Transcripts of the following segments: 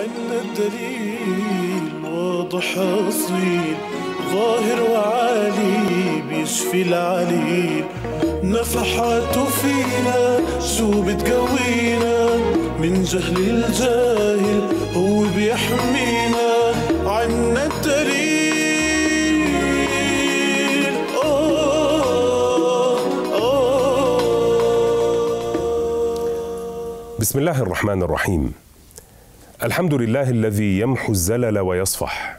عنا الدليل واضح أصيل ظاهر وعالي بيشفي العليل نفحاته فينا شو بتقوينا من جهل الجاهل هو بيحمينا عنا الدليل آه، آه. بسم الله الرحمن الرحيم الحمد لله الذي يمحو الزلل ويصفح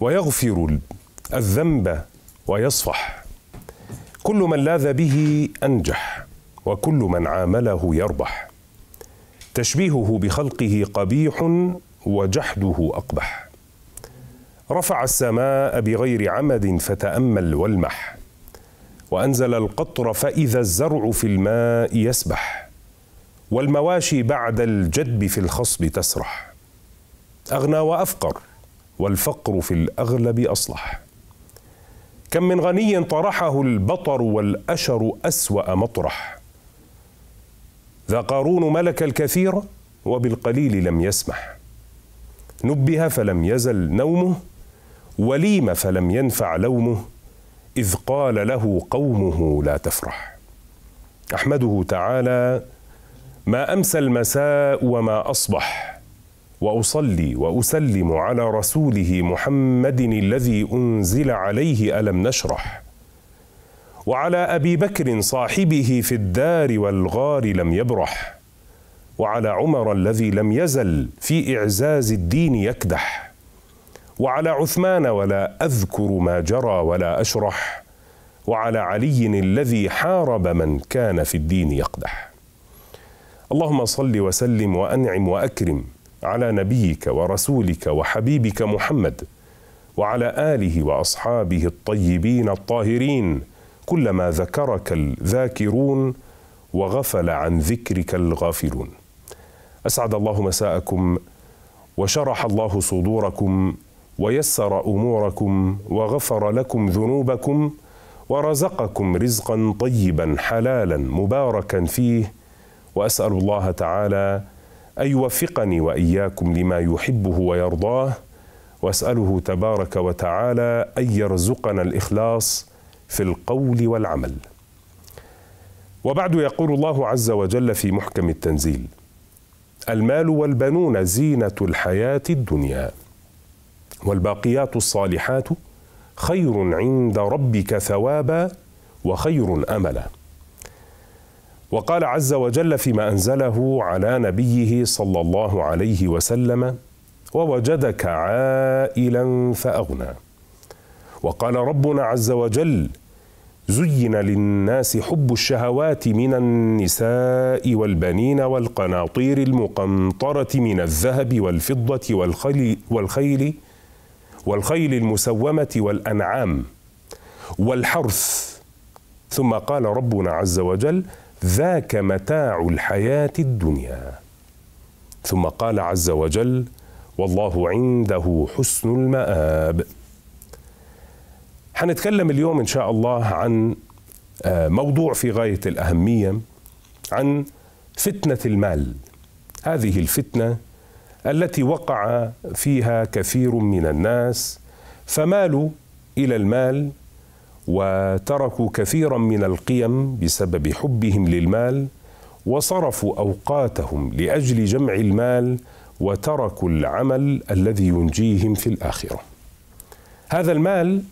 ويغفر الذنب ويصفح كل من لاذ به انجح وكل من عامله يربح تشبيهه بخلقه قبيح وجحده اقبح رفع السماء بغير عمد فتامل والمح وانزل القطر فاذا الزرع في الماء يسبح والمواشي بعد الجدب في الخصب تسرح اغنى وافقر والفقر في الاغلب اصلح كم من غني طرحه البطر والاشر اسوا مطرح ذا قارون ملك الكثير وبالقليل لم يسمح نبه فلم يزل نومه وليم فلم ينفع لومه اذ قال له قومه لا تفرح احمده تعالى ما امسى المساء وما اصبح واصلي واسلم على رسوله محمد الذي انزل عليه الم نشرح وعلى ابي بكر صاحبه في الدار والغار لم يبرح وعلى عمر الذي لم يزل في اعزاز الدين يكدح وعلى عثمان ولا اذكر ما جرى ولا اشرح وعلى علي الذي حارب من كان في الدين يقدح اللهم صل وسلم وانعم واكرم على نبيك ورسولك وحبيبك محمد وعلى اله واصحابه الطيبين الطاهرين كلما ذكرك الذاكرون وغفل عن ذكرك الغافلون اسعد الله مساءكم وشرح الله صدوركم ويسر اموركم وغفر لكم ذنوبكم ورزقكم رزقا طيبا حلالا مباركا فيه واسال الله تعالى أن يوفقني وإياكم لما يحبه ويرضاه وأسأله تبارك وتعالى أن يرزقنا الإخلاص في القول والعمل وبعد يقول الله عز وجل في محكم التنزيل المال والبنون زينه الحياه الدنيا والباقيات الصالحات خير عند ربك ثوابا وخير املا وقال عز وجل فيما انزله على نبيه صلى الله عليه وسلم ووجدك عائلا فاغنى وقال ربنا عز وجل زين للناس حب الشهوات من النساء والبنين والقناطير المقنطره من الذهب والفضه والخيل, والخيل والخيل المسومه والانعام والحرث ثم قال ربنا عز وجل ذاك متاع الحياه الدنيا ثم قال عز وجل والله عنده حسن المآب هنتكلم اليوم إن شاء الله عن آه، موضوع في غاية الأهمية عن فتنة المال هذه الفتنة التي وقع فيها كثير من الناس فمالوا إلى المال وتركوا كثيرا من القيم بسبب حبهم للمال وصرفوا اوقاتهم لاجل جمع المال وتركوا العمل الذي ينجيهم في الاخره هذا المال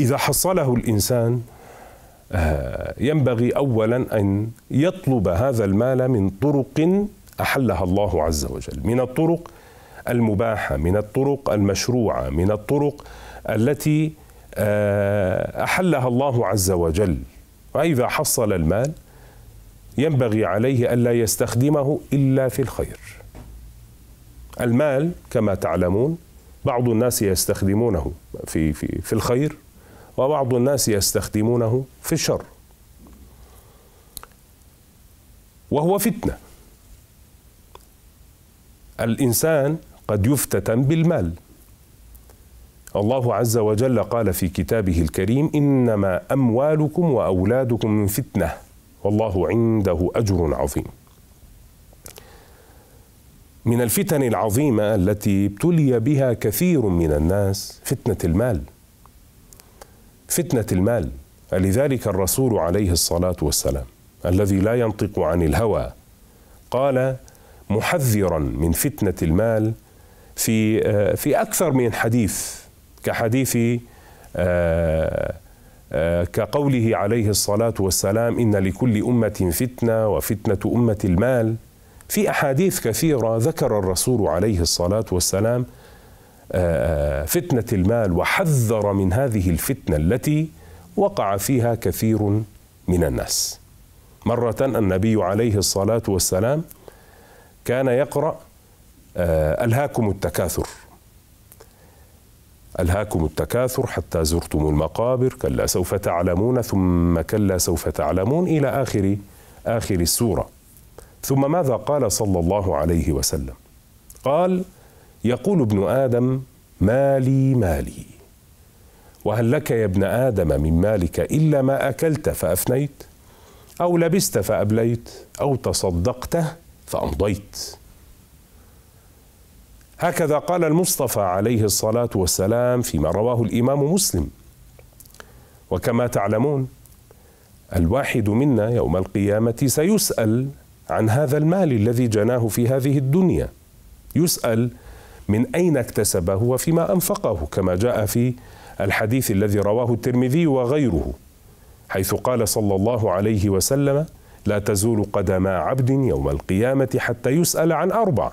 اذا حصله الانسان آه، ينبغي اولا ان يطلب هذا المال من طرق احلها الله عز وجل من الطرق المباحه من الطرق المشروعه من الطرق التي آه، احلها الله عز وجل واذا حصل المال ينبغي عليه الا يستخدمه الا في الخير المال كما تعلمون بعض الناس يستخدمونه في في في الخير وبعض الناس يستخدمونه في الشر وهو فتنه الانسان قد يفتتن بالمال الله عز وجل قال في كتابه الكريم انما اموالكم واولادكم من فتنه والله عنده اجر عظيم من الفتن العظيمه التي ابتلي بها كثير من الناس فتنه المال فتنه المال لذلك الرسول عليه الصلاه والسلام الذي لا ينطق عن الهوى قال محذرا من فتنه المال في آه، في اكثر من حديث كحديث آه، آه، كقوله عليه الصلاة والسلام إن لكل أمة فتنة وفتنة أمة المال في أحاديث كثيرة ذكر الرسول عليه الصلاة والسلام آه، فتنة المال وحذر من هذه الفتنة التي وقع فيها كثير من الناس مرة النبي عليه الصلاة والسلام كان يقرأ ألهاكم التكاثر ألهاكم التكاثر حتى زرتم المقابر كلا سوف تعلمون ثم كلا سوف تعلمون إلى آخر آخر السورة ثم ماذا قال صلى الله عليه وسلم قال يقول ابن آدم مالي مالي وهل لك يا ابن آدم من مالك إلا ما أكلت فأفنيت أو لبست فأبليت أو تصدقت فأمضيت هكذا قال المصطفى عليه الصلاه والسلام فيما رواه الامام مسلم وكما تعلمون الواحد منا يوم القيامه سيسال عن هذا المال الذي جناه في هذه الدنيا يسال من اين اكتسبه وفيما انفقه كما جاء في الحديث الذي رواه الترمذي وغيره حيث قال صلى الله عليه وسلم لا تزول قدما عبد يوم القيامه حتى يسال عن اربع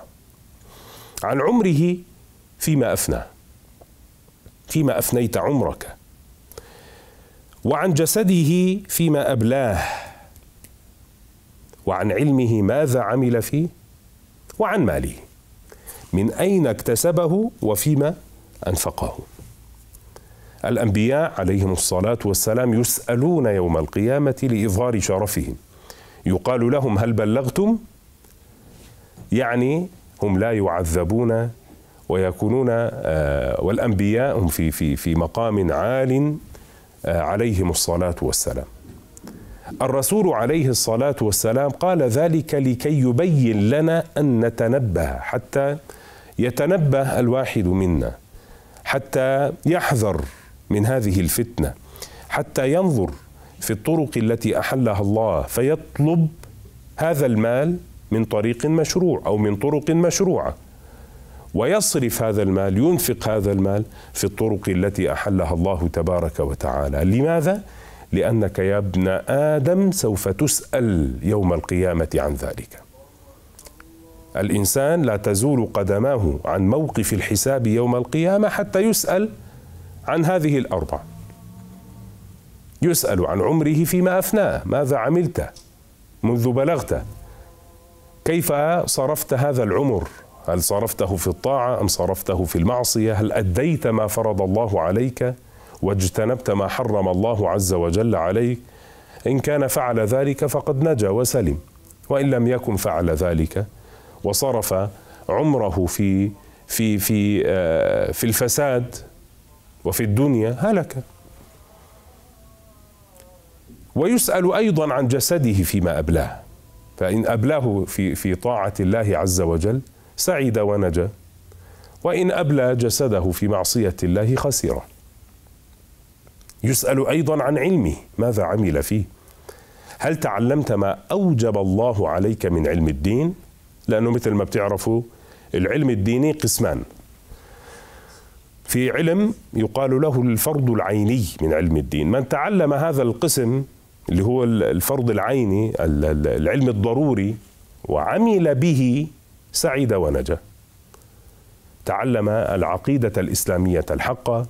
عن عمره فيما أفناه فيما أفنيت عمرك وعن جسده فيما أبلاه وعن علمه ماذا عمل فيه وعن ماله من أين اكتسبه وفيما أنفقه الأنبياء عليهم الصلاة والسلام يسألون يوم القيامة لإظهار شرفهم يقال لهم هل بلغتم يعني هم لا يعذبون ويكونون آه، والانبياء هم في في في مقام عال آه، عليهم الصلاه والسلام. الرسول عليه الصلاه والسلام قال ذلك لكي يبين لنا ان نتنبه حتى يتنبه الواحد منا حتى يحذر من هذه الفتنه حتى ينظر في الطرق التي احلها الله فيطلب هذا المال من طريق مشروع أو من طرق مشروعة ويصرف هذا المال ينفق هذا المال في الطرق التي أحلها الله تبارك وتعالى لماذا؟ لأنك يا ابن آدم سوف تسأل يوم القيامة عن ذلك الإنسان لا تزول قدماه عن موقف الحساب يوم القيامة حتى يسأل عن هذه الأربع يسأل عن عمره فيما أفناه ماذا عملت منذ بلغت كيف صرفت هذا العمر هل صرفته في الطاعه ام صرفته في المعصيه هل اديت ما فرض الله عليك واجتنبت ما حرم الله عز وجل عليك ان كان فعل ذلك فقد نجا وسلم وان لم يكن فعل ذلك وصرف عمره في في في آه، في الفساد وفي الدنيا هلك ويسال ايضا عن جسده فيما ابلاه فإن أبلاه في في طاعة الله عز وجل سعد ونجا وإن أبلى جسده في معصية الله خسر يسأل أيضا عن علمه ماذا عمل فيه هل تعلمت ما أوجب الله عليك من علم الدين لأنه مثل ما بتعرفوا العلم الديني قسمان في علم يقال له الفرض العيني من علم الدين من تعلم هذا القسم اللي هو الفرض العيني العلم الضروري وعمل به سعد ونجا تعلم العقيده الاسلاميه الحقه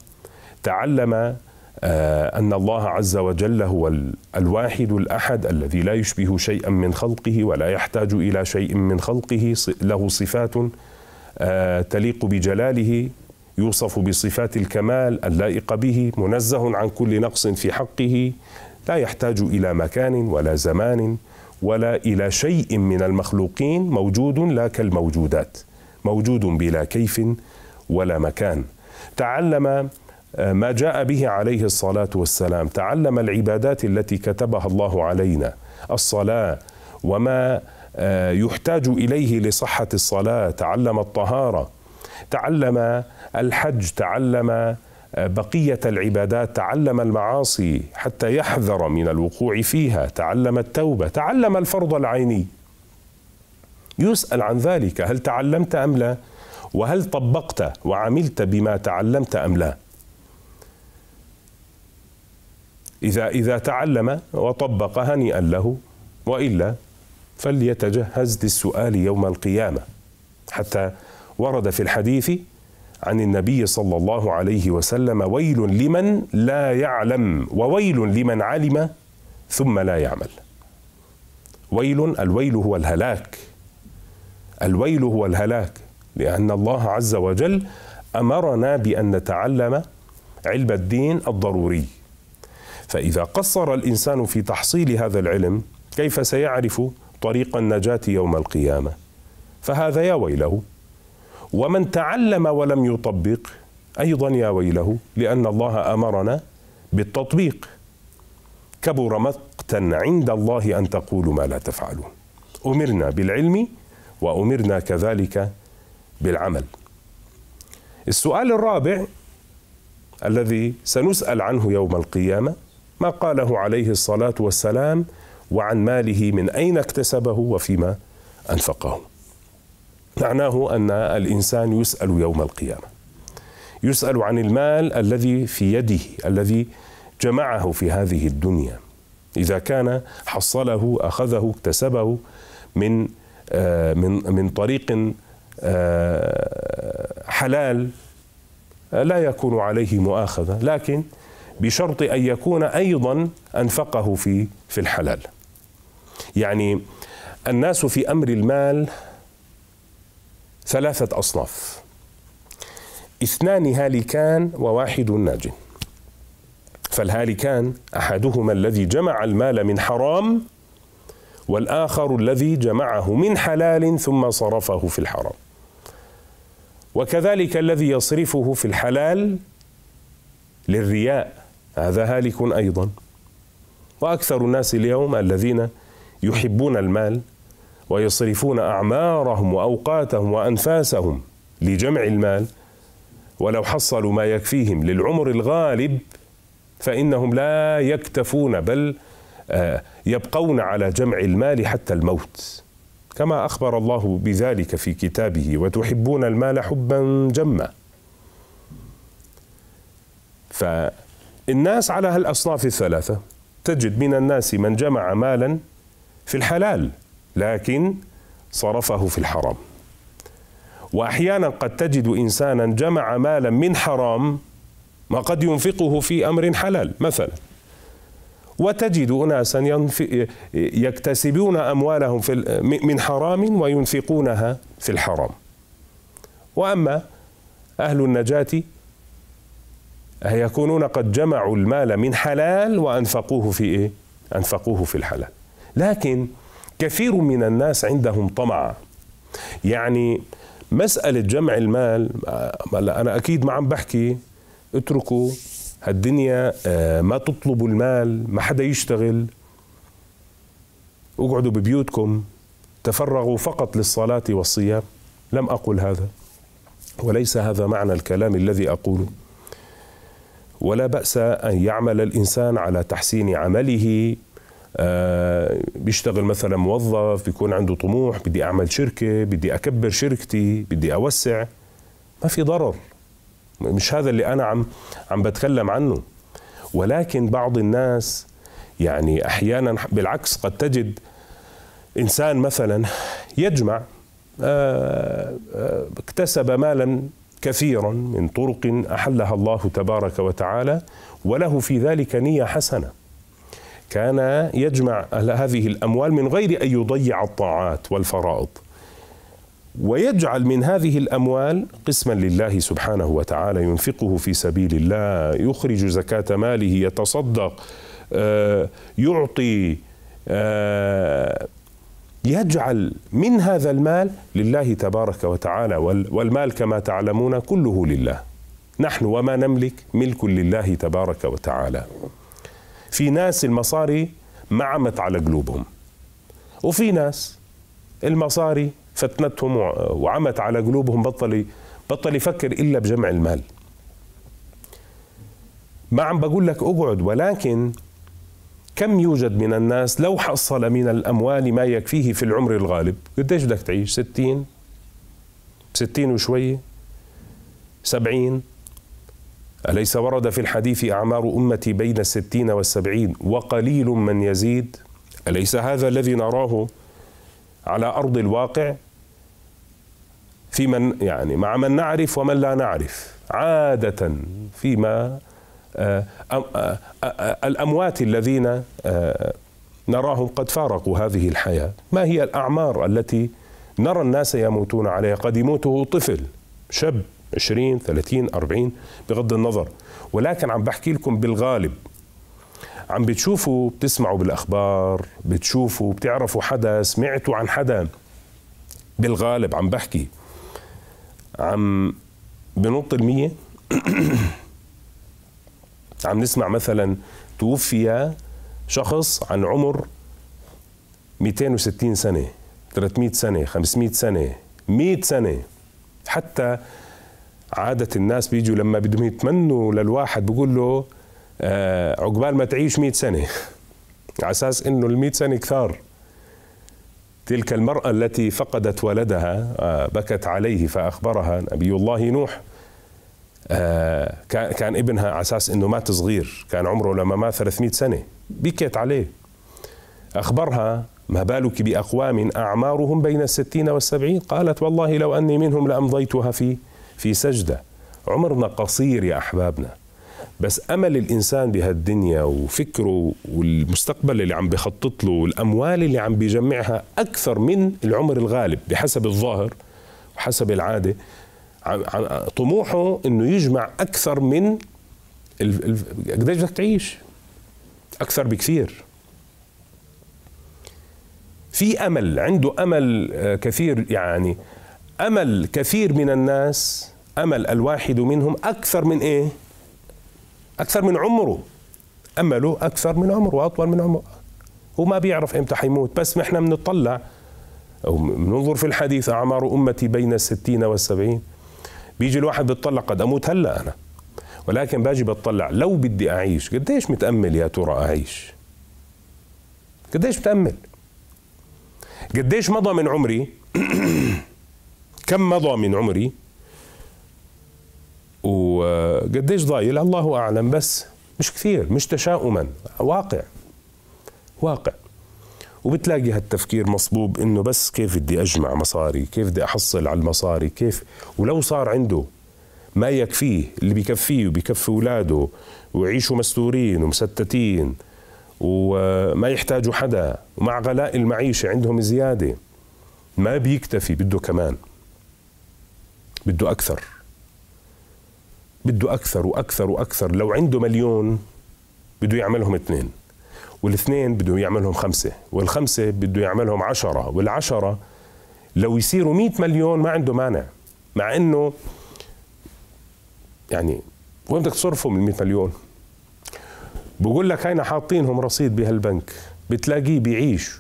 تعلم آه، ان الله عز وجل هو الواحد الاحد الذي لا يشبه شيئا من خلقه ولا يحتاج الى شيء من خلقه له صفات آه، تليق بجلاله يوصف بصفات الكمال اللائقه به منزه عن كل نقص في حقه لا يحتاج الى مكان ولا زمان ولا الى شيء من المخلوقين موجود لا كالموجودات موجود بلا كيف ولا مكان تعلم آه، ما جاء به عليه الصلاه والسلام تعلم العبادات التي كتبها الله علينا الصلاه وما آه، يحتاج اليه لصحه الصلاه تعلم الطهاره تعلم الحج تعلم بقيه العبادات تعلم المعاصي حتى يحذر من الوقوع فيها تعلم التوبه تعلم الفرض العيني يسال عن ذلك هل تعلمت ام لا وهل طبقت وعملت بما تعلمت ام لا اذا اذا تعلم وطبق هنيئا له والا فليتجهز للسؤال يوم القيامه حتى ورد في الحديث عن النبي صلى الله عليه وسلم ويل لمن لا يعلم وويل لمن علم ثم لا يعمل ويل الويل هو الهلاك الويل هو الهلاك لأن الله عز وجل أمرنا بأن نتعلم علم الدين الضروري فإذا قصر الإنسان في تحصيل هذا العلم كيف سيعرف طريق النجاة يوم القيامة فهذا يا ويله ومن تعلم ولم يطبق ايضا يا ويله لان الله امرنا بالتطبيق كبر مقتا عند الله ان تقولوا ما لا تفعلون امرنا بالعلم وامرنا كذلك بالعمل السؤال الرابع الذي سنسال عنه يوم القيامه ما قاله عليه الصلاه والسلام وعن ماله من اين اكتسبه وفيما انفقه معناه أن الإنسان يسأل يوم القيامة يسأل عن المال الذي في يده الذي جمعه في هذه الدنيا إذا كان حصله أخذه اكتسبه من آه، من من طريق آه، حلال آه، لا يكون عليه مؤاخذة لكن بشرط أن يكون أيضا أنفقه في في الحلال يعني الناس في أمر المال ثلاثة أصناف اثنان هالكان وواحد ناج فالهالكان أحدهما الذي جمع المال من حرام والآخر الذي جمعه من حلال ثم صرفه في الحرام وكذلك الذي يصرفه في الحلال للرياء هذا هالك أيضا وأكثر الناس اليوم الذين يحبون المال ويصرفون اعمارهم واوقاتهم وانفاسهم لجمع المال ولو حصلوا ما يكفيهم للعمر الغالب فانهم لا يكتفون بل آه، يبقون على جمع المال حتى الموت كما اخبر الله بذلك في كتابه وتحبون المال حبا جما فالناس على هالاصناف الثلاثه تجد من الناس من جمع مالا في الحلال لكن صرفه في الحرام واحيانا قد تجد انسانا جمع مالا من حرام ما قد ينفقه في امر حلال مثلا وتجد اناسا يكتسبون اموالهم في من حرام وينفقونها في الحرام واما اهل النجاه يكونون قد جمعوا المال من حلال وانفقوه في ايه انفقوه في الحلال لكن كثير من الناس عندهم طمع يعني مسألة جمع المال آه، أنا أكيد ما عم بحكي اتركوا هالدنيا آه، ما تطلبوا المال ما حدا يشتغل اقعدوا ببيوتكم تفرغوا فقط للصلاة والصيام لم أقل هذا وليس هذا معنى الكلام الذي أقوله ولا بأس أن يعمل الإنسان على تحسين عمله آه، بيشتغل مثلا موظف بيكون عنده طموح بدي اعمل شركه بدي اكبر شركتي بدي اوسع ما في ضرر مش هذا اللي انا عم عم بتكلم عنه ولكن بعض الناس يعني احيانا بالعكس قد تجد انسان مثلا يجمع آه، آه، اكتسب مالا كثيرا من طرق احلها الله تبارك وتعالى وله في ذلك نيه حسنه كان يجمع هذه الأموال من غير أن يضيع الطاعات والفرائض ويجعل من هذه الأموال قسما لله سبحانه وتعالى ينفقه في سبيل الله يخرج زكاة ماله يتصدق آه، يعطي آه، يجعل من هذا المال لله تبارك وتعالى والمال كما تعلمون كله لله نحن وما نملك ملك لله تبارك وتعالى في ناس المصاري ما عمت على قلوبهم وفي ناس المصاري فتنتهم وعمت على قلوبهم بطل بطل يفكر الا بجمع المال ما عم بقول لك اقعد ولكن كم يوجد من الناس لو حصل من الاموال ما يكفيه في العمر الغالب قديش بدك تعيش 60 60 وشويه 70 أليس ورد في الحديث أعمار أمتي بين الستين والسبعين وقليل من يزيد أليس هذا الذي نراه على أرض الواقع في من يعني مع من نعرف ومن لا نعرف عادة فيما آه، آه، آه، الأموات الذين نراهم قد فارقوا هذه الحياة ما هي الأعمار التي نرى الناس يموتون عليها قد يموته طفل شاب 20 30 40 بغض النظر ولكن عم بحكي لكم بالغالب عم بتشوفوا بتسمعوا بالاخبار بتشوفوا بتعرفوا حدا سمعتوا عن حدا بالغالب عم بحكي عم بنط المية عم نسمع مثلا توفي شخص عن عمر 260 سنة 300 سنة 500 سنة 100 سنة حتى عادة الناس بيجوا لما بدهم يتمنوا للواحد بيقول له آه عقبال ما تعيش 100 سنة على أساس إنه ال 100 سنة كثار تلك المرأة التي فقدت ولدها آه بكت عليه فأخبرها نبي الله نوح آه كان ابنها على أساس إنه مات صغير كان عمره لما مات 300 سنة بكيت عليه أخبرها ما بالك بأقوام أعمارهم بين الستين والسبعين قالت والله لو أني منهم لأمضيتها في في سجدة عمرنا قصير يا أحبابنا بس أمل الإنسان بهالدنيا وفكره والمستقبل اللي عم بخطط له والأموال اللي عم بيجمعها أكثر من العمر الغالب بحسب الظاهر وحسب العادة طموحه انه يجمع اكثر من قديش بدك تعيش اكثر بكثير في امل عنده امل آه، كثير يعني امل كثير من الناس أمل الواحد منهم أكثر من إيه؟ أكثر من عمره أمله أكثر من عمره وأطول من عمره هو ما بيعرف إمتى حيموت بس نحن بنطلع أو بننظر في الحديث أعمار أمتي بين الستين والسبعين بيجي الواحد بيطلع قد أموت هلأ أنا ولكن باجي بتطلع لو بدي أعيش قديش متأمل يا ترى أعيش قديش متأمل قديش مضى من عمري كم مضى من عمري وقديش ضايل الله اعلم بس مش كثير مش تشاؤما واقع واقع وبتلاقي هالتفكير مصبوب انه بس كيف بدي اجمع مصاري كيف بدي احصل على المصاري كيف ولو صار عنده ما يكفيه اللي بيكفيه وبيكفي اولاده ويعيشوا مستورين ومستتين وما يحتاجوا حدا ومع غلاء المعيشة عندهم زيادة ما بيكتفي بده كمان بده أكثر بده أكثر وأكثر وأكثر لو عنده مليون بده يعملهم اثنين والاثنين بده يعملهم خمسة والخمسة بده يعملهم عشرة والعشرة لو يصيروا مئة مليون ما عنده مانع مع أنه يعني وين بدك تصرفهم من 100 مليون؟ بقول لك هينا حاطينهم رصيد بهالبنك بتلاقيه بيعيش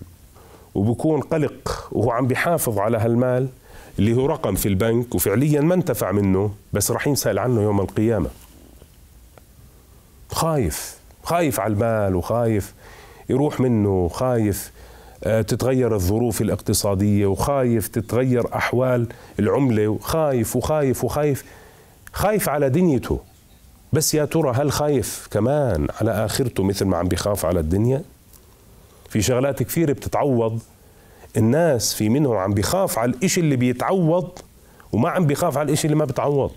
وبكون قلق وهو عم بيحافظ على هالمال اللي هو رقم في البنك وفعليا ما انتفع منه بس راح ينسال عنه يوم القيامه خايف خايف على المال وخايف يروح منه خايف آه، تتغير الظروف الاقتصادية وخايف تتغير أحوال العملة وخايف وخايف وخايف خايف على دنيته بس يا ترى هل خايف كمان على آخرته مثل ما عم بخاف على الدنيا في شغلات كثيرة بتتعوض الناس في منهم عم بيخاف على الإشي اللي بيتعوض وما عم بيخاف على الإشي اللي ما بتعوض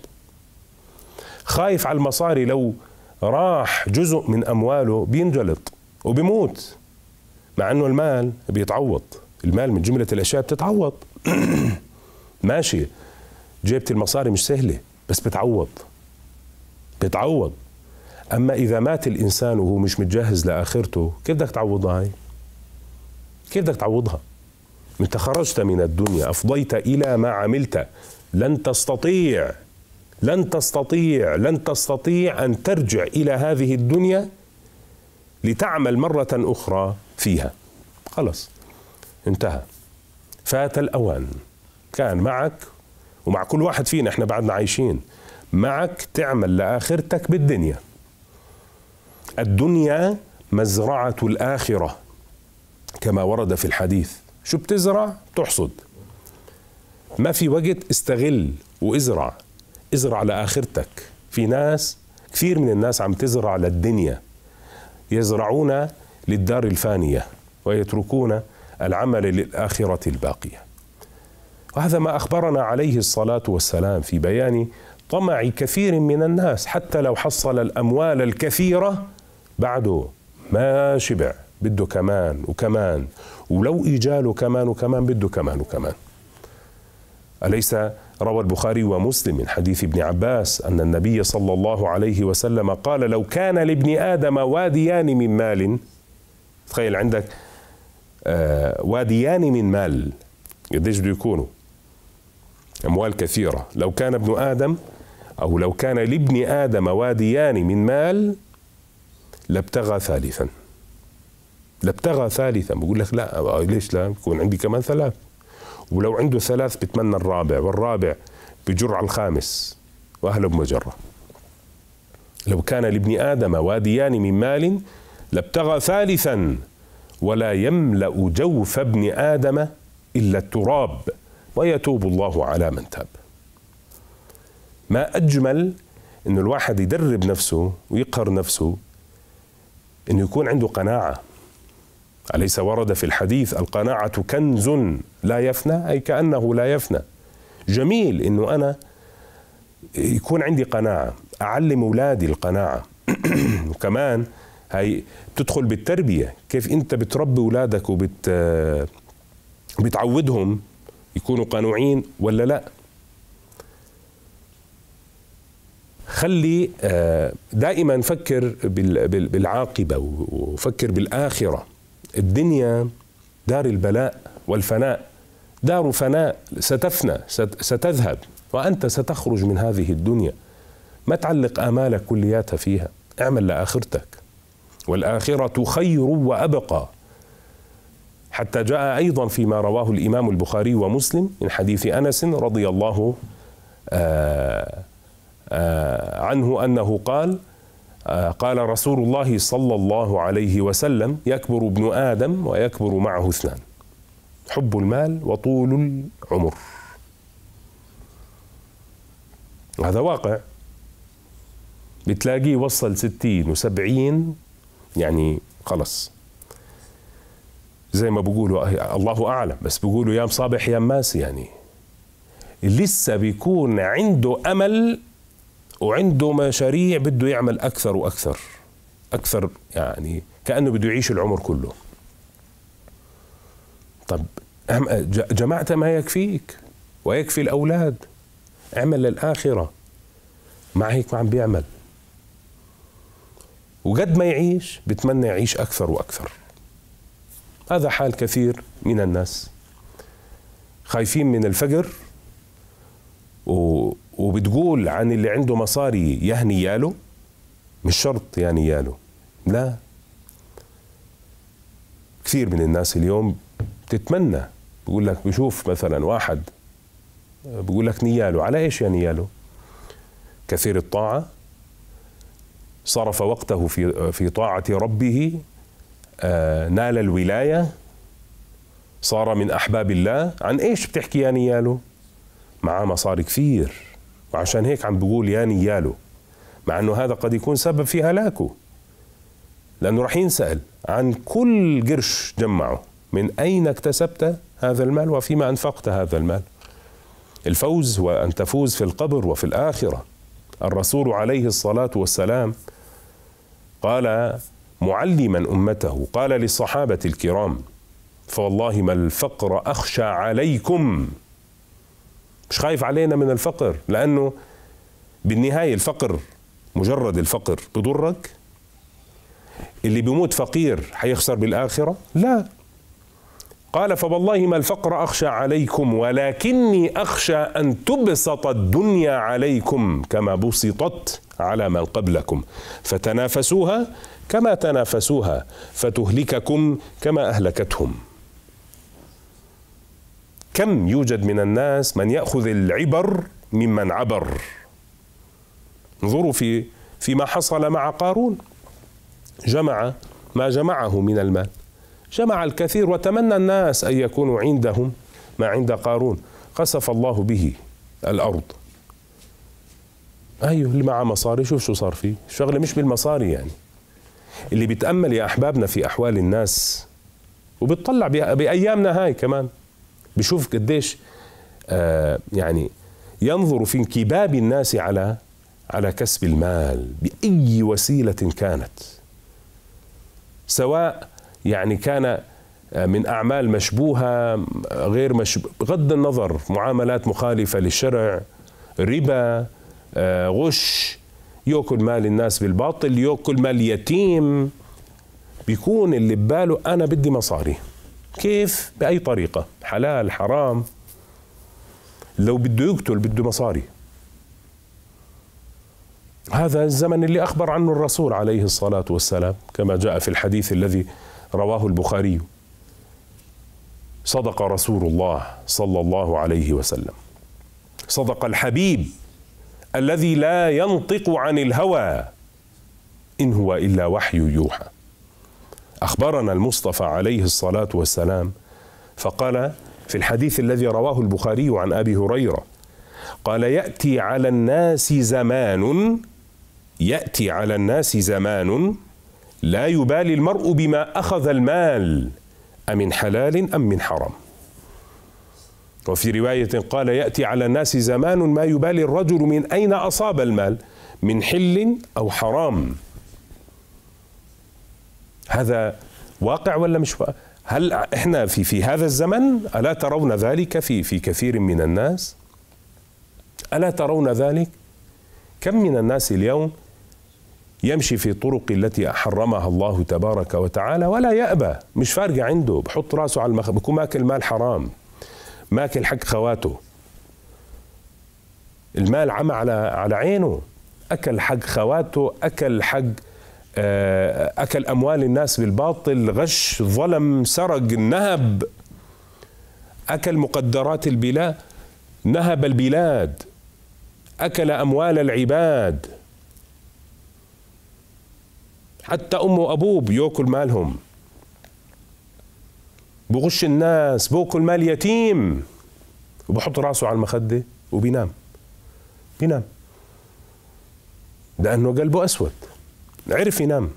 خايف على المصاري لو راح جزء من أمواله بينجلط وبيموت مع أنه المال بيتعوض المال من جملة الأشياء بتتعوض ماشي جيبة المصاري مش سهلة بس بتعوض بتعوض أما إذا مات الإنسان وهو مش متجهز لآخرته كيف بدك تعوضها هاي؟ كيف بدك تعوضها؟ خرجت من الدنيا أفضيت إلى ما عملت لن تستطيع لن تستطيع لن تستطيع أن ترجع إلى هذه الدنيا لتعمل مرة أخرى فيها خلص انتهى فات الأوان كان معك ومع كل واحد فينا احنا بعدنا عايشين معك تعمل لآخرتك بالدنيا الدنيا مزرعة الآخرة كما ورد في الحديث شو بتزرع تحصد ما في وقت استغل وازرع ازرع لاخرتك في ناس كثير من الناس عم تزرع للدنيا يزرعون للدار الفانيه ويتركون العمل للاخره الباقيه وهذا ما اخبرنا عليه الصلاه والسلام في بيان طمع كثير من الناس حتى لو حصل الاموال الكثيره بعده ما شبع بده كمان وكمان ولو إجاله كمان وكمان بده كمان وكمان أليس روى البخاري ومسلم من حديث ابن عباس أن النبي صلى الله عليه وسلم قال لو كان لابن آدم واديان من مال تخيل عندك آه واديان من مال قديش بده يكونوا أموال كثيرة لو كان ابن آدم أو لو كان لابن آدم واديان من مال لابتغى ثالثا لابتغى ثالثا بقول لك لا آه، ليش لا يكون عندي كمان ثلاث ولو عنده ثلاث بتمنى الرابع والرابع بجر على الخامس وأهله بمجرة لو كان لابن آدم واديان من مال لابتغى ثالثا ولا يملأ جوف ابن آدم إلا التراب ويتوب الله على من تاب ما أجمل أن الواحد يدرب نفسه ويقهر نفسه أنه يكون عنده قناعة أليس ورد في الحديث القناعة كنز لا يفنى أي كأنه لا يفنى جميل أنه أنا يكون عندي قناعة أعلم أولادي القناعة وكمان هي بتدخل بالتربية كيف أنت بتربي أولادك وبت بتعودهم يكونوا قانوعين ولا لا خلي آه، دائما فكر بالعاقبة وفكر بالآخرة الدنيا دار البلاء والفناء دار فناء ستفنى ستذهب وأنت ستخرج من هذه الدنيا ما تعلق آمالك كلياتها فيها اعمل لآخرتك والآخرة خير وأبقى حتى جاء أيضا فيما رواه الإمام البخاري ومسلم من حديث أنس رضي الله آآ آه، آآ آه، عنه أنه قال قال رسول الله صلى الله عليه وسلم يكبر ابن ادم ويكبر معه اثنان حب المال وطول العمر هذا واقع بتلاقيه وصل ستين وسبعين يعني خلص زي ما بقولوا الله أعلم بس بقولوا يا مصابح يا ماس يعني لسه بيكون عنده أمل وعنده مشاريع بده يعمل اكثر واكثر اكثر يعني كانه بده يعيش العمر كله طب جمعت ما يكفيك ويكفي الاولاد اعمل للاخره مع هيك ما عم بيعمل وقد ما يعيش بتمنى يعيش اكثر واكثر هذا حال كثير من الناس خايفين من الفقر وبتقول عن اللي عنده مصاري يهني ياله مش شرط يعني ياله لا كثير من الناس اليوم بتتمنى بقول لك بشوف مثلا واحد بقول لك نياله على ايش يا يعني نياله كثير الطاعه صرف وقته في في طاعه ربه آه، نال الولايه صار من احباب الله عن ايش بتحكي يا يعني نياله معاه مصاري كثير وعشان هيك عم بقول يا نياله مع انه هذا قد يكون سبب في هلاكه لانه راح ينسال عن كل قرش جمعه من اين اكتسبت هذا المال وفيما انفقت هذا المال الفوز هو ان تفوز في القبر وفي الاخره الرسول عليه الصلاه والسلام قال معلما امته قال للصحابه الكرام فوالله ما الفقر اخشى عليكم مش خايف علينا من الفقر لأنه بالنهاية الفقر مجرد الفقر بضرك اللي بيموت فقير حيخسر بالآخرة لا قال فوالله ما الفقر أخشى عليكم ولكني أخشى أن تبسط الدنيا عليكم كما بسطت على من قبلكم فتنافسوها كما تنافسوها فتهلككم كما أهلكتهم كم يوجد من الناس من ياخذ العبر ممن عبر انظروا في فيما حصل مع قارون جمع ما جمعه من المال جمع الكثير وتمنى الناس ان يكونوا عندهم ما عند قارون قصف الله به الارض ايوه اللي معه مصاري شوف شو صار فيه الشغله مش بالمصاري يعني اللي بيتامل يا احبابنا في احوال الناس وبتطلع بايامنا هاي كمان بيشوف قديش آه يعني ينظر في انكباب الناس على على كسب المال باي وسيله كانت سواء يعني كان آه، من اعمال مشبوهه غير مشبوهه بغض النظر معاملات مخالفه للشرع ربا آه، غش ياكل مال الناس بالباطل ياكل مال يتيم بيكون اللي بباله انا بدي مصاري كيف باي طريقه حلال حرام لو بده يقتل بده مصاري هذا الزمن اللي اخبر عنه الرسول عليه الصلاه والسلام كما جاء في الحديث الذي رواه البخاري صدق رسول الله صلى الله عليه وسلم صدق الحبيب الذي لا ينطق عن الهوى ان هو الا وحي يوحى أخبرنا المصطفى عليه الصلاة والسلام فقال في الحديث الذي رواه البخاري عن أبي هريرة قال يأتي على الناس زمان يأتي على الناس زمان لا يبالي المرء بما أخذ المال أمن حلال أم من حرام وفي رواية قال يأتي على الناس زمان ما يبالي الرجل من أين أصاب المال من حل أو حرام هذا واقع ولا مش واقع هل احنا في في هذا الزمن الا ترون ذلك في في كثير من الناس الا ترون ذلك كم من الناس اليوم يمشي في الطرق التي حرمها الله تبارك وتعالى ولا يأبى مش فارقة عنده بحط راسه على المخ بكون ماكل مال حرام ماكل حق خواته المال عمى على على عينه أكل حق خواته أكل حق آه، أكل أموال الناس بالباطل غش ظلم سرق نهب أكل مقدرات البلاد نهب البلاد أكل أموال العباد حتى أمه وأبوه بيأكل مالهم بغش الناس بأكل مال يتيم وبحط راسه على المخدة وبينام بينام لأنه قلبه أسود عرف ينام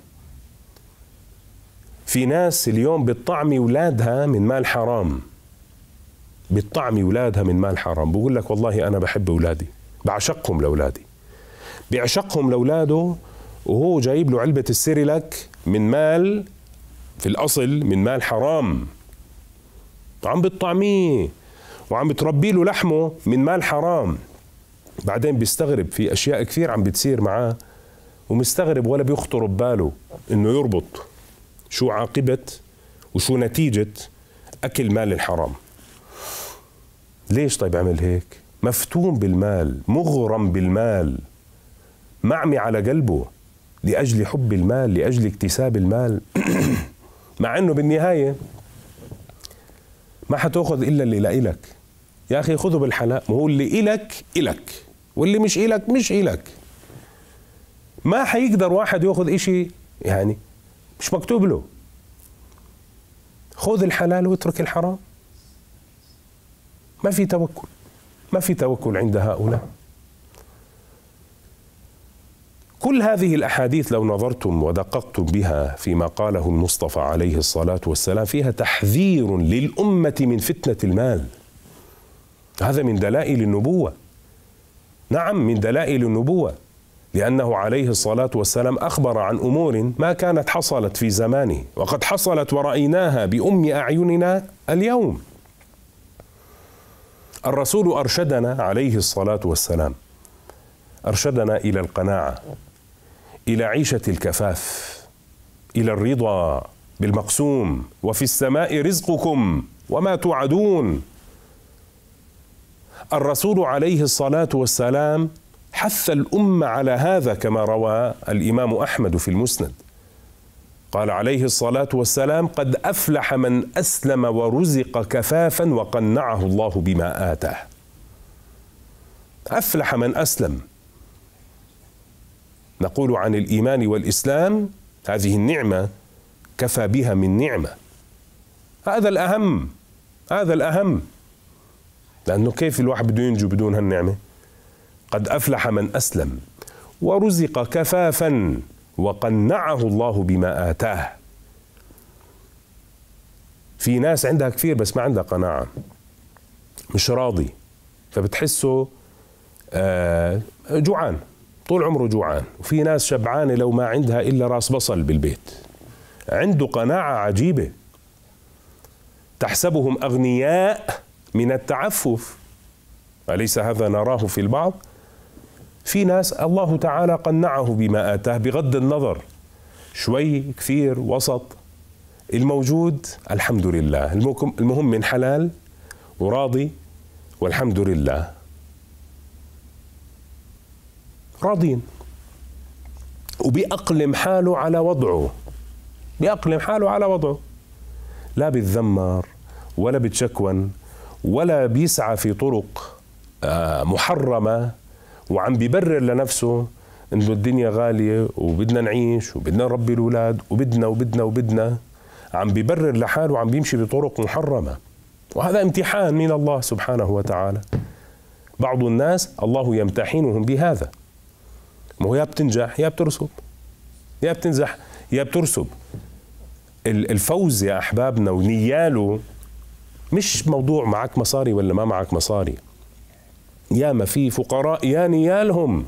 في ناس اليوم بتطعمي اولادها من مال حرام بتطعمي اولادها من مال حرام بقول لك والله انا بحب اولادي بعشقهم لاولادي بيعشقهم لاولاده وهو جايب له علبه السيريلاك من مال في الاصل من مال حرام عم بتطعميه وعم بتربي له لحمه من مال حرام بعدين بيستغرب في اشياء كثير عم بتصير معاه ومستغرب ولا بيخطر بباله انه يربط شو عاقبه وشو نتيجه اكل مال الحرام ليش طيب عمل هيك مفتون بالمال مغرم بالمال معمي على قلبه لاجل حب المال لاجل اكتساب المال مع انه بالنهايه ما حتاخذ الا اللي لإلك يا اخي خذه بالحلال ما هو اللي إلك إلك واللي مش إلك مش إلك ما حيقدر واحد ياخذ شيء يعني مش مكتوب له خذ الحلال واترك الحرام ما في توكل ما في توكل عند هؤلاء كل هذه الاحاديث لو نظرتم ودققتم بها فيما قاله المصطفى عليه الصلاه والسلام فيها تحذير للامه من فتنه المال هذا من دلائل النبوه نعم من دلائل النبوه لأنه عليه الصلاة والسلام أخبر عن أمور ما كانت حصلت في زمانه وقد حصلت ورأيناها بأم أعيننا اليوم الرسول أرشدنا عليه الصلاة والسلام أرشدنا إلى القناعة إلى عيشة الكفاف إلى الرضا بالمقسوم وفي السماء رزقكم وما توعدون الرسول عليه الصلاة والسلام حث الأمة على هذا كما روى الإمام أحمد في المسند قال عليه الصلاة والسلام قد أفلح من أسلم ورزق كفافا وقنعه الله بما آتاه أفلح من أسلم نقول عن الإيمان والإسلام هذه النعمة كفى بها من نعمة هذا الأهم هذا الأهم لأنه كيف الواحد بده ينجو بدون هالنعمة؟ قد افلح من اسلم ورزق كفافا وقنعه الله بما اتاه في ناس عندها كثير بس ما عندها قناعه مش راضي فبتحسه آه، جوعان طول عمره جوعان وفي ناس شبعانه لو ما عندها الا راس بصل بالبيت عنده قناعه عجيبه تحسبهم اغنياء من التعفف اليس هذا نراه في البعض في ناس الله تعالى قنعه بما آتاه بغض النظر شوي كثير وسط الموجود الحمد لله المهم من حلال وراضي والحمد لله راضين وبأقلم حاله على وضعه بأقلم حاله على وضعه لا بيتذمر ولا بتشكون ولا بيسعى في طرق آه، محرمة وعم ببرر لنفسه انه الدنيا غاليه وبدنا نعيش وبدنا نربي الاولاد وبدنا وبدنا وبدنا عم ببرر لحاله وعم بيمشي بطرق محرمه وهذا امتحان من الله سبحانه وتعالى بعض الناس الله يمتحنهم بهذا ما هو يا بتنجح يا بترسب يا بتنزح يا بترسب الفوز يا احبابنا ونياله مش موضوع معك مصاري ولا ما معك مصاري ياما في فقراء يا نيالهم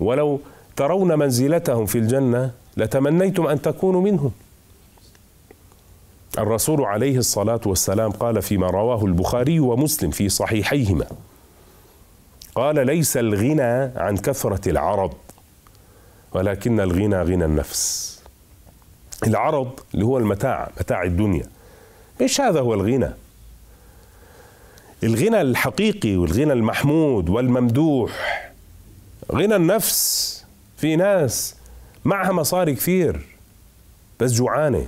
ولو ترون منزلتهم في الجنة لتمنيتم أن تكونوا منهم الرسول عليه الصلاة والسلام قال فيما رواه البخاري ومسلم في صحيحيهما قال ليس الغنى عن كثرة العرض ولكن الغنى غنى النفس العرض اللي هو المتاع متاع الدنيا مش هذا هو الغنى الغنى الحقيقي والغنى المحمود والممدوح غنى النفس في ناس معها مصاري كثير بس جوعانة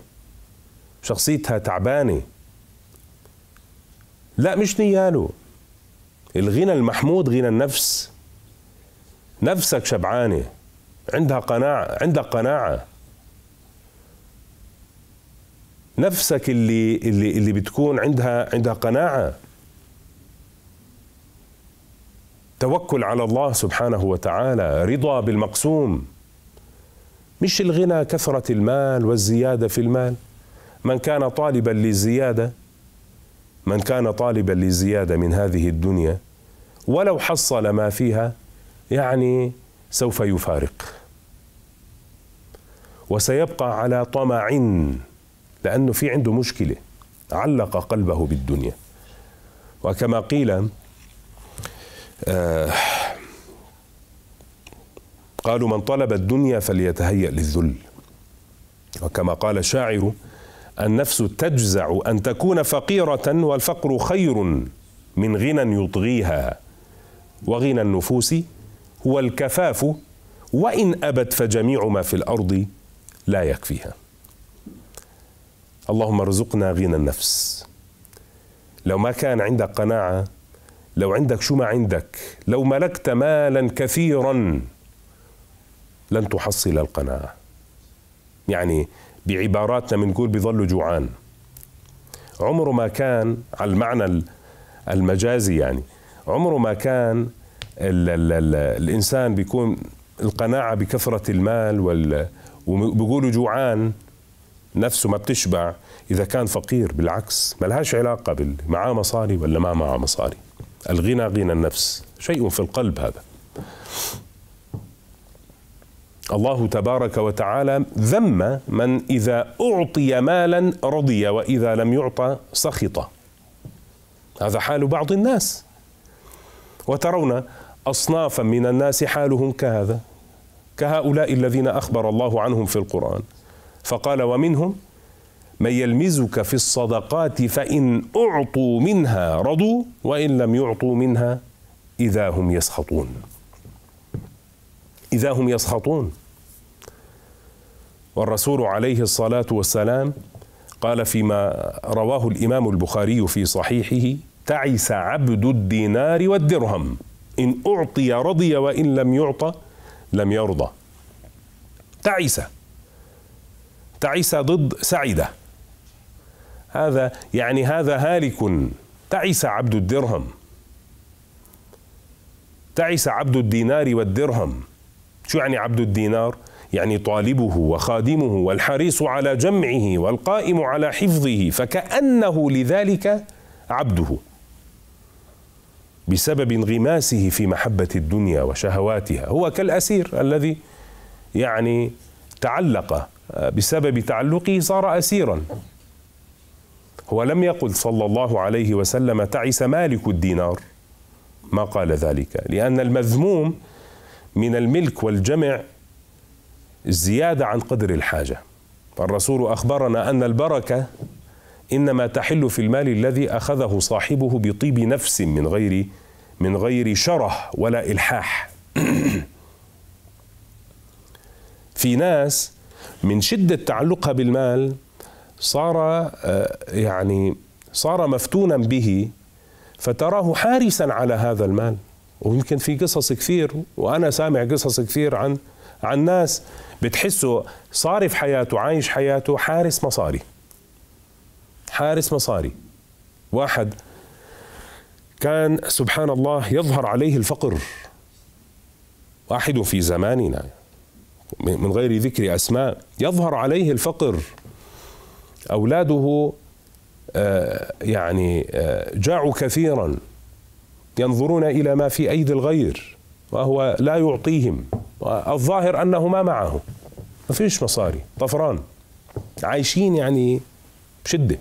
شخصيتها تعبانة لا مش نياله الغنى المحمود غنى النفس نفسك شبعانة عندها قناعة عندك قناعة نفسك اللي اللي اللي بتكون عندها عندها قناعة توكل على الله سبحانه وتعالى رضا بالمقسوم مش الغنى كثرة المال والزيادة في المال من كان طالبا للزيادة من كان طالبا للزيادة من هذه الدنيا ولو حصل ما فيها يعني سوف يفارق وسيبقى على طمع لأنه في عنده مشكلة علق قلبه بالدنيا وكما قيل آه قالوا من طلب الدنيا فليتهيأ للذل وكما قال الشاعر النفس تجزع أن تكون فقيرة والفقر خير من غنى يطغيها وغنى النفوس هو الكفاف وإن أبت فجميع ما في الأرض لا يكفيها اللهم ارزقنا غنى النفس لو ما كان عندك قناعة لو عندك شو ما عندك لو ملكت مالا كثيرا لن تحصل القناعه يعني بعباراتنا بنقول بيظل جوعان عمره ما كان على المعنى المجازي يعني عمره ما كان الـ الـ الـ الانسان بيكون القناعه بكثره المال وال وبيقولوا جوعان نفسه ما بتشبع اذا كان فقير بالعكس ما لهاش علاقه معاه مصاري ولا ما معاه مصاري الغنى غنى النفس شيء في القلب هذا الله تبارك وتعالى ذم من اذا اعطي مالا رضي واذا لم يعطى سخط هذا حال بعض الناس وترون اصنافا من الناس حالهم كهذا كهؤلاء الذين اخبر الله عنهم في القران فقال ومنهم من يلمزك في الصدقات فإن أعطوا منها رضوا وإن لم يعطوا منها إذا هم يسخطون إذا هم يسخطون والرسول عليه الصلاة والسلام قال فيما رواه الإمام البخاري في صحيحه تعس عبد الدينار والدرهم إن أعطي رضي وإن لم يعطى لم يرضى تعس تعس ضد سعده هذا يعني هذا هالك تعس عبد الدرهم تعس عبد الدينار والدرهم شو يعني عبد الدينار يعني طالبه وخادمه والحريص على جمعه والقائم على حفظه فكانه لذلك عبده بسبب انغماسه في محبه الدنيا وشهواتها هو كالاسير الذي يعني تعلق بسبب تعلقه صار اسيرا هو لم يقل صلى الله عليه وسلم تعس مالك الدينار ما قال ذلك لأن المذموم من الملك والجمع الزيادة عن قدر الحاجة فالرسول أخبرنا أن البركة إنما تحل في المال الذي أخذه صاحبه بطيب نفس من غير من غير شره ولا إلحاح في ناس من شدة تعلقها بالمال صار آه، يعني صار مفتونا به فتراه حارسا على هذا المال ويمكن في قصص كثير وانا سامع قصص كثير عن عن ناس بتحسه صارف حياته عايش حياته حارس مصاري حارس مصاري واحد كان سبحان الله يظهر عليه الفقر واحد في زماننا من غير ذكر اسماء يظهر عليه الفقر اولاده آه، يعني آه، جاعوا كثيرا ينظرون الى ما في ايدي الغير وهو لا يعطيهم الظاهر انه ما معه ما فيش مصاري طفران عايشين يعني بشده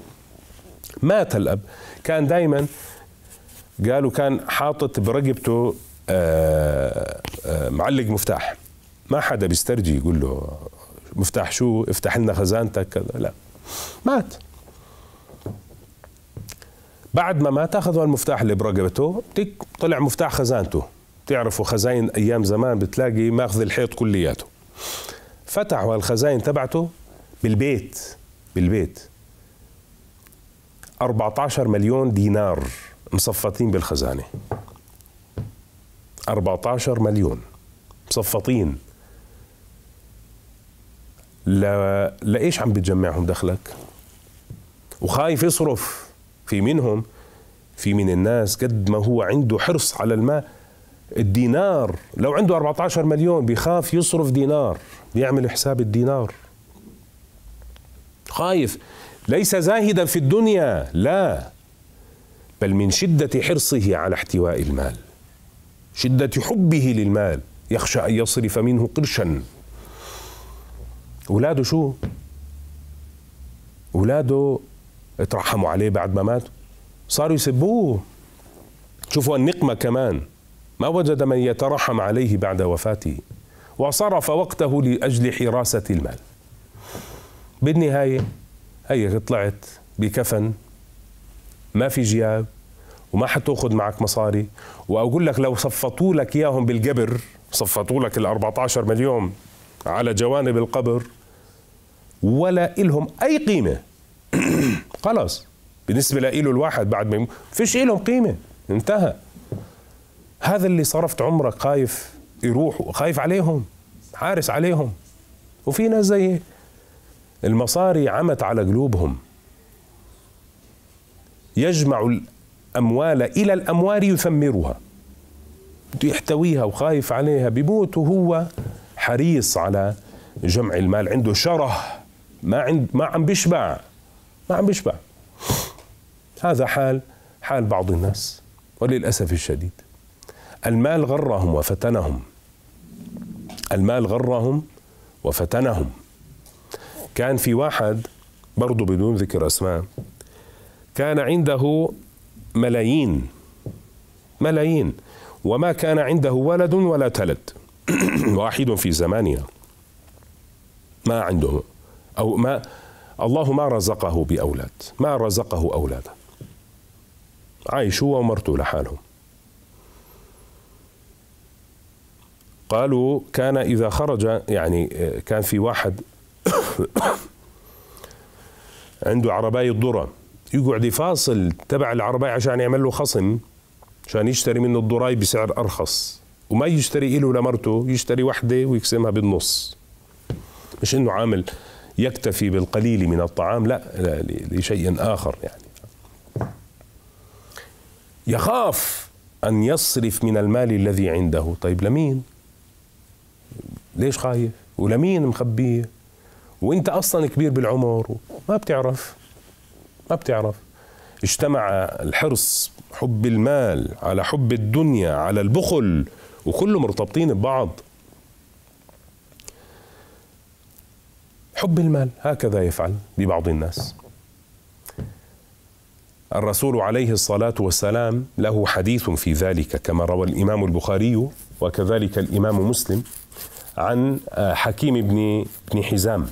مات الاب كان دائما قالوا كان حاطط برقبته آه، معلق مفتاح ما حدا بيسترجي يقول له مفتاح شو افتح لنا خزانتك كذا لا مات بعد ما مات اخذوا المفتاح اللي برقبته تك طلع مفتاح خزانته بتعرفوا خزاين ايام زمان بتلاقي ماخذ الحيط كلياته فتحوا الخزاين تبعته بالبيت بالبيت 14 مليون دينار مصفطين بالخزانه 14 مليون مصفطين لا لايش عم بتجمعهم دخلك وخايف يصرف في منهم في من الناس قد ما هو عنده حرص على المال الدينار لو عنده 14 مليون بيخاف يصرف دينار بيعمل حساب الدينار خايف ليس زاهدا في الدنيا لا بل من شده حرصه على احتواء المال شده حبه للمال يخشى ان يصرف منه قرشا ولاده شو؟ ولاده اترحموا عليه بعد ما مات صاروا يسبوه شوفوا النقمة كمان ما وجد من يترحم عليه بعد وفاته وصرف وقته لأجل حراسة المال بالنهاية هي طلعت بكفن ما في جياب وما حتاخذ معك مصاري واقول لك لو صفطوا لك اياهم بالقبر صفطوا لك ال 14 مليون على جوانب القبر ولا إلهم أي قيمة خلاص بالنسبة لإله الواحد بعد ما فيش إلهم قيمة انتهى هذا اللي صرفت عمرك خايف يروح خايف عليهم حارس عليهم وفي ناس زي المصاري عمت على قلوبهم يجمع الأموال إلى الأموال يثمرها يحتويها وخايف عليها بيموت وهو حريص على جمع المال عنده شره ما عند ما عم بيشبع ما عم بيشبع هذا حال حال بعض الناس وللاسف الشديد المال غرهم وفتنهم المال غرهم وفتنهم كان في واحد برضه بدون ذكر اسماء كان عنده ملايين ملايين وما كان عنده ولد ولا تلد واحد في زماننا ما عنده أو ما الله ما رزقه بأولاد ما رزقه أولادا عايش هو ومرته لحالهم قالوا كان إذا خرج يعني كان في واحد عنده عرباية الذره يقعد يفاصل تبع العرباية عشان يعمل له خصم عشان يشتري منه الضرايب بسعر أرخص وما يشتري له لمرته يشتري وحده ويقسمها بالنص مش انه عامل يكتفي بالقليل من الطعام لا, لا لشيء اخر يعني يخاف ان يصرف من المال الذي عنده طيب لمين ليش خايف ولمين مخبيه وانت اصلا كبير بالعمر ما بتعرف ما بتعرف اجتمع الحرص حب المال على حب الدنيا على البخل وكله مرتبطين ببعض حب المال هكذا يفعل ببعض الناس الرسول عليه الصلاة والسلام له حديث في ذلك كما روى الإمام البخاري وكذلك الإمام مسلم عن آه، حكيم بن بن حزام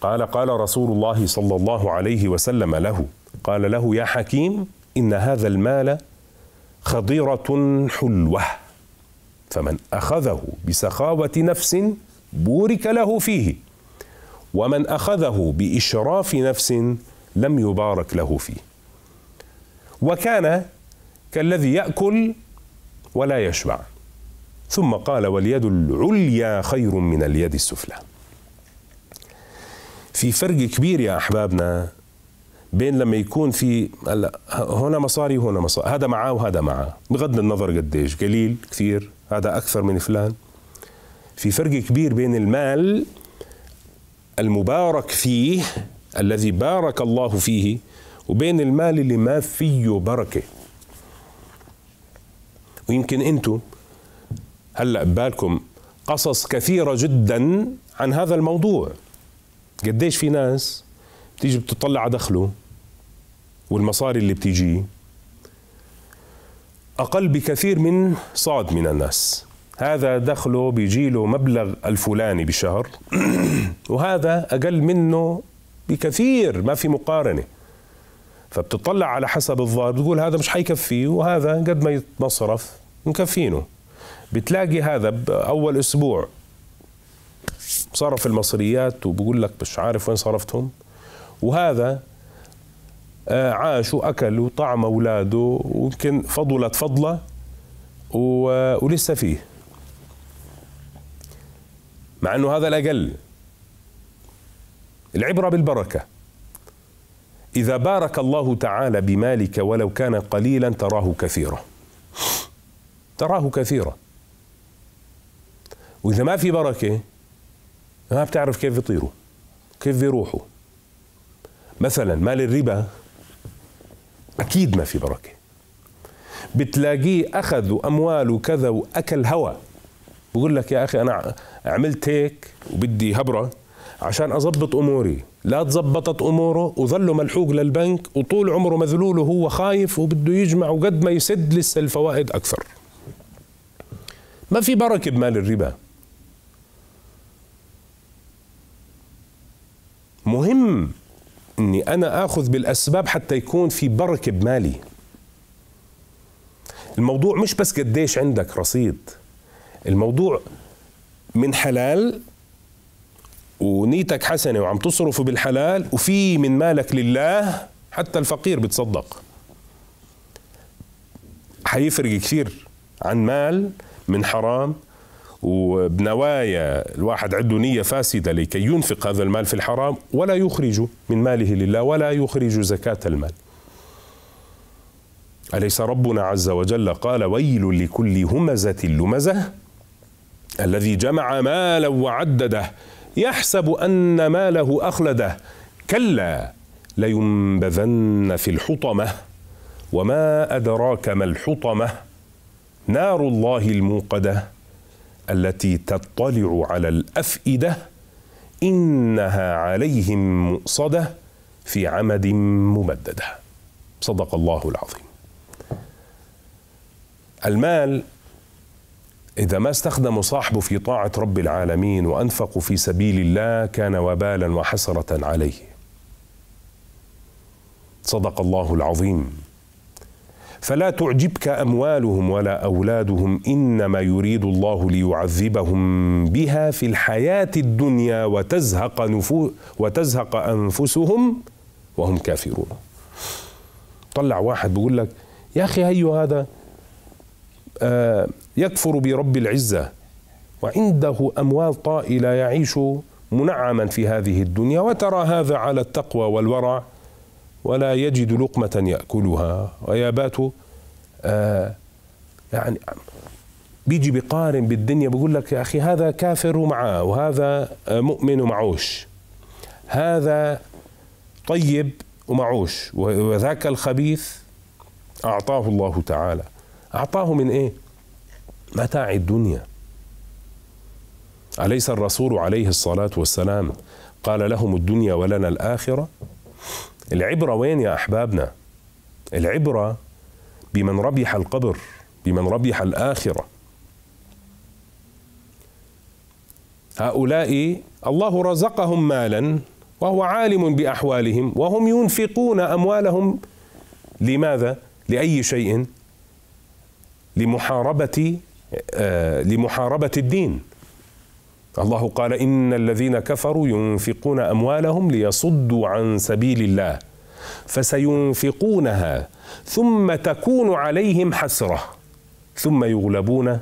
قال قال رسول الله صلى الله عليه وسلم له قال له يا حكيم إن هذا المال خضيرة حلوة فمن اخذه بسخاوه نفس بورك له فيه ومن اخذه باشراف نفس لم يبارك له فيه وكان كالذي ياكل ولا يشبع ثم قال واليد العليا خير من اليد السفلى في فرق كبير يا احبابنا بين لما يكون في هلا هنا مصاري وهنا مصاري هذا معاه وهذا معاه بغض النظر قديش قليل كثير هذا اكثر من فلان في فرق كبير بين المال المبارك فيه الذي بارك الله فيه وبين المال اللي ما فيه بركه ويمكن انتم هلا ببالكم قصص كثيره جدا عن هذا الموضوع قديش في ناس بتيجي بتطلع على دخله والمصاري اللي بتيجيه أقل بكثير من صاد من الناس هذا دخله بيجي له مبلغ الفلاني بالشهر وهذا أقل منه بكثير ما في مقارنة فبتطلع على حسب الظاهر بتقول هذا مش حيكفيه وهذا قد ما يتصرف مكفينه بتلاقي هذا بأول أسبوع صرف المصريات وبقول لك مش عارف وين صرفتهم وهذا آه، عاش واكل وطعم اولاده ويمكن فضلت فضله ولسه فيه مع انه هذا الاقل العبره بالبركه اذا بارك الله تعالى بمالك ولو كان قليلا تراه كثيرا تراه كثيرا واذا ما في بركه ما بتعرف كيف يطيروا كيف يروحوا مثلا مال الربا اكيد ما في بركه بتلاقيه اخذ أموال وكذا واكل هوا بقول لك يا اخي انا عملت هيك وبدي هبره عشان أضبط اموري لا تزبطت اموره وظله ملحوق للبنك وطول عمره مذلول وهو خايف وبده يجمع وقد ما يسد لسه الفوائد اكثر ما في بركه بمال الربا مهم اني انا اخذ بالاسباب حتى يكون في بركه بمالي الموضوع مش بس قديش عندك رصيد الموضوع من حلال ونيتك حسنه وعم تصرفه بالحلال وفي من مالك لله حتى الفقير بتصدق حيفرق كثير عن مال من حرام وبنوايا الواحد عنده نية فاسدة لكي ينفق هذا المال في الحرام ولا يخرج من ماله لله ولا يخرج زكاة المال أليس ربنا عز وجل قال ويل لكل همزة لمزة الذي جمع مالا وعدده يحسب أن ماله أخلده كلا لينبذن في الحطمة وما أدراك ما الحطمة نار الله الموقده التي تطلع على الافئده انها عليهم مؤصده في عمد ممدده صدق الله العظيم المال إذا ما استخدم صاحبه في طاعة رب العالمين وأنفق في سبيل الله كان وبالا وحسرة عليه صدق الله العظيم فلا تعجبك اموالهم ولا اولادهم انما يريد الله ليعذبهم بها في الحياه الدنيا وتزهق نفو وتزهق انفسهم وهم كافرون طلع واحد بيقول لك يا اخي هيو هذا آه يكفر برب العزه وعنده اموال طائله يعيش منعما في هذه الدنيا وترى هذا على التقوى والورع ولا يجد لقمة يأكلها ويبات آه يعني بيجي بيقارن بالدنيا بقول لك يا أخي هذا كافر ومعاه وهذا مؤمن ومعوش هذا طيب ومعوش وذاك الخبيث أعطاه الله تعالى أعطاه من إيه؟ متاع الدنيا أليس الرسول عليه الصلاة والسلام قال لهم الدنيا ولنا الآخرة العبرة وين يا أحبابنا العبرة بمن ربح القبر بمن ربح الآخرة هؤلاء الله رزقهم مالا وهو عالم بأحوالهم وهم ينفقون أموالهم لماذا؟ لأي شيء لمحاربة آه لمحاربة الدين الله قال إن الذين كفروا ينفقون أموالهم ليصدوا عن سبيل الله فسينفقونها ثم تكون عليهم حسرة ثم يغلبون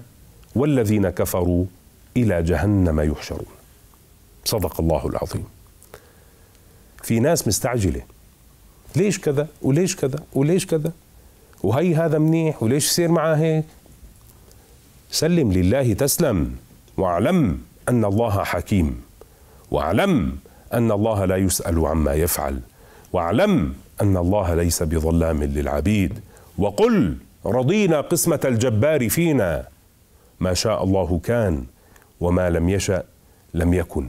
والذين كفروا إلى جهنم يحشرون صدق الله العظيم في ناس مستعجلة ليش كذا وليش كذا وليش كذا وهي هذا منيح وليش يصير معاه هيك سلم لله تسلم واعلم ان الله حكيم واعلم ان الله لا يسال عما يفعل واعلم ان الله ليس بظلام للعبيد وقل رضينا قسمه الجبار فينا ما شاء الله كان وما لم يشا لم يكن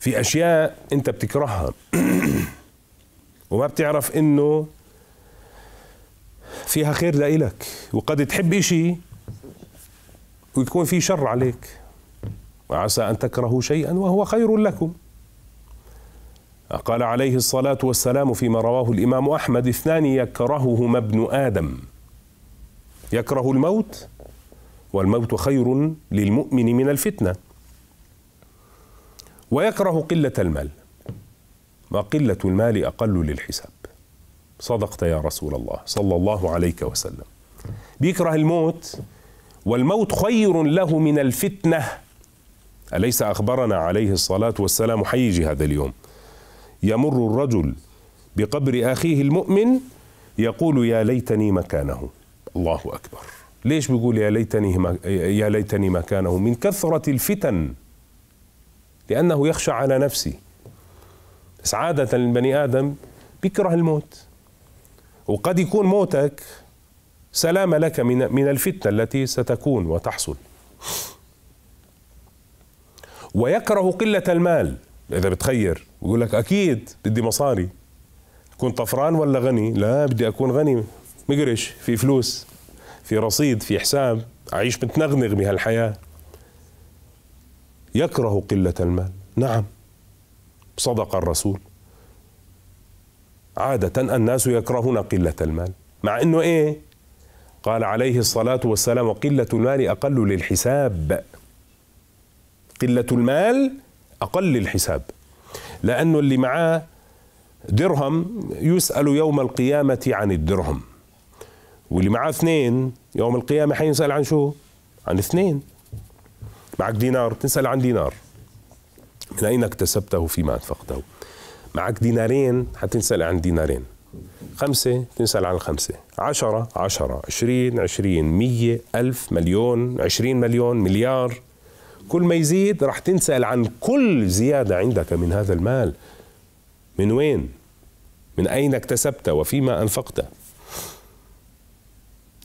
في اشياء انت بتكرهها وما بتعرف انه فيها خير لإلك وقد تحب إشي ويكون في شر عليك وعسى أن تكرهوا شيئا وهو خير لكم قال عليه الصلاة والسلام فيما رواه الإمام أحمد اثنان يكرههما ابن آدم يكره الموت والموت خير للمؤمن من الفتنة ويكره قلة المال وقلة المال أقل للحساب صدقت يا رسول الله صلى الله عليك وسلم بيكره الموت والموت خير له من الفتنة أليس أخبرنا عليه الصلاة والسلام حيج هذا اليوم يمر الرجل بقبر أخيه المؤمن يقول يا ليتني مكانه الله أكبر ليش بيقول يا ليتني يا ليتني مكانه من كثرة الفتن لأنه يخشى على نفسه بس عادة البني آدم بيكره الموت وقد يكون موتك سلام لك من من الفتنه التي ستكون وتحصل ويكره قله المال اذا بتخير ويقول لك اكيد بدي مصاري كنت طفران ولا غني لا بدي اكون غني مقرش في فلوس في رصيد في حساب اعيش متنغنغ بهالحياه يكره قله المال نعم صدق الرسول عاده الناس يكرهون قله المال مع انه ايه قال عليه الصلاة والسلام وقلة المال أقل للحساب قلة المال أقل للحساب لأنه اللي معاه درهم يسأل يوم القيامة عن الدرهم واللي معاه اثنين يوم القيامة حينسأل عن شو؟ عن اثنين معك دينار تنسأل عن دينار من أين اكتسبته فيما أنفقته معك دينارين حتنسأل عن دينارين خمسة تنسأل عن الخمسة عشرة عشرة عشرين عشرين مية ألف مليون عشرين مليون مليار كل ما يزيد راح تنسأل عن كل زيادة عندك من هذا المال من وين من أين اكتسبت وفيما أنفقت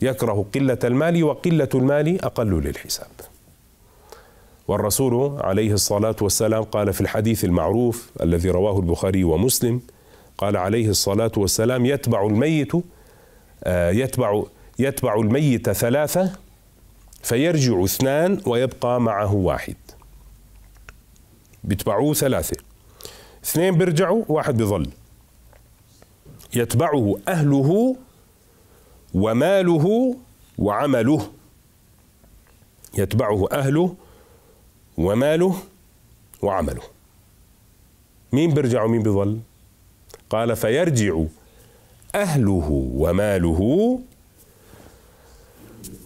يكره قلة المال وقلة المال أقل للحساب والرسول عليه الصلاة والسلام قال في الحديث المعروف الذي رواه البخاري ومسلم قال عليه الصلاة والسلام يتبع الميت آه، يتبع يتبع الميت ثلاثة فيرجع اثنان ويبقى معه واحد بيتبعوه ثلاثة اثنين بيرجعوا واحد بيظل يتبعه أهله وماله وعمله يتبعه أهله وماله وعمله مين بيرجع ومين بيظل؟ قال فيرجع أهله وماله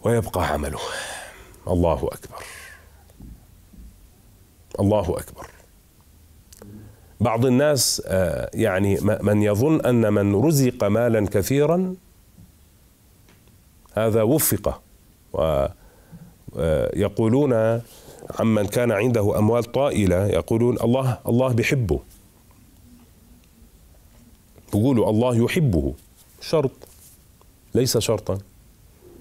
ويبقى عمله الله أكبر الله أكبر بعض الناس آه، يعني من يظن أن من رزق مالا كثيرا هذا وفق ويقولون آه، عمن كان عنده أموال طائلة يقولون الله الله بحبه بقولوا الله يحبه شرط ليس شرطا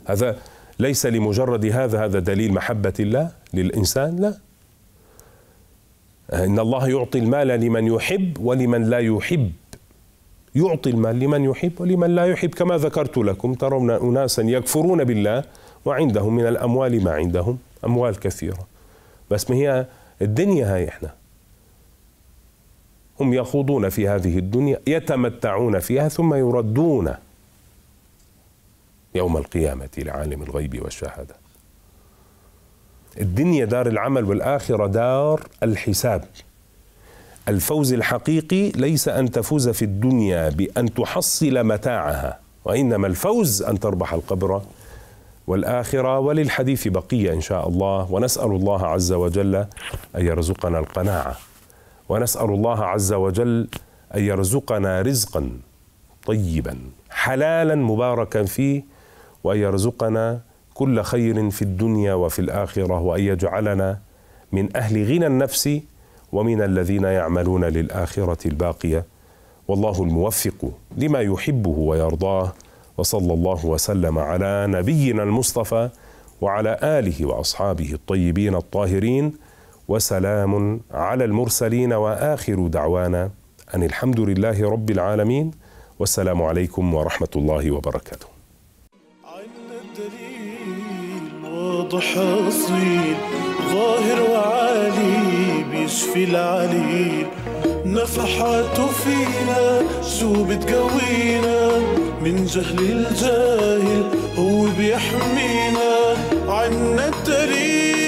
هذا ليس لمجرد هذا هذا دليل محبة الله للإنسان لا إن الله يعطي المال لمن يحب ولمن لا يحب يعطي المال لمن يحب ولمن لا يحب كما ذكرت لكم ترون أناسا يكفرون بالله وعندهم من الأموال ما عندهم أموال كثيرة بس ما هي الدنيا هاي إحنا هم يخوضون في هذه الدنيا يتمتعون فيها ثم يردون يوم القيامة لعالم الغيب والشهادة الدنيا دار العمل والآخرة دار الحساب الفوز الحقيقي ليس أن تفوز في الدنيا بأن تحصل متاعها وإنما الفوز أن تربح القبر والآخرة وللحديث بقية إن شاء الله ونسأل الله عز وجل أن يرزقنا القناعة ونسال الله عز وجل ان يرزقنا رزقا طيبا حلالا مباركا فيه وان يرزقنا كل خير في الدنيا وفي الاخره وان يجعلنا من اهل غنى النفس ومن الذين يعملون للاخره الباقيه والله الموفق لما يحبه ويرضاه وصلى الله وسلم على نبينا المصطفى وعلى اله واصحابه الطيبين الطاهرين وسلام على المرسلين واخر دعوانا ان الحمد لله رب العالمين والسلام عليكم ورحمه الله وبركاته. عنا الدليل واضح اصيل ظاهر وعالي بيشفي العليل نفحاته فينا شو بتقوينا من جهل الجاهل هو بيحمينا عنا الدليل